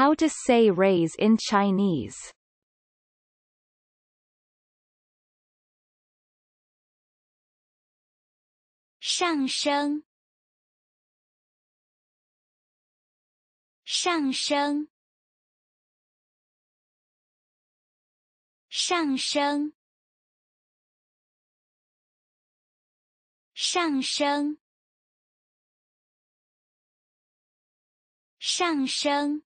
How to say raise in Chinese Shang sheng. Shang sheng. Shang sheng. Shang sheng. Shang sheng.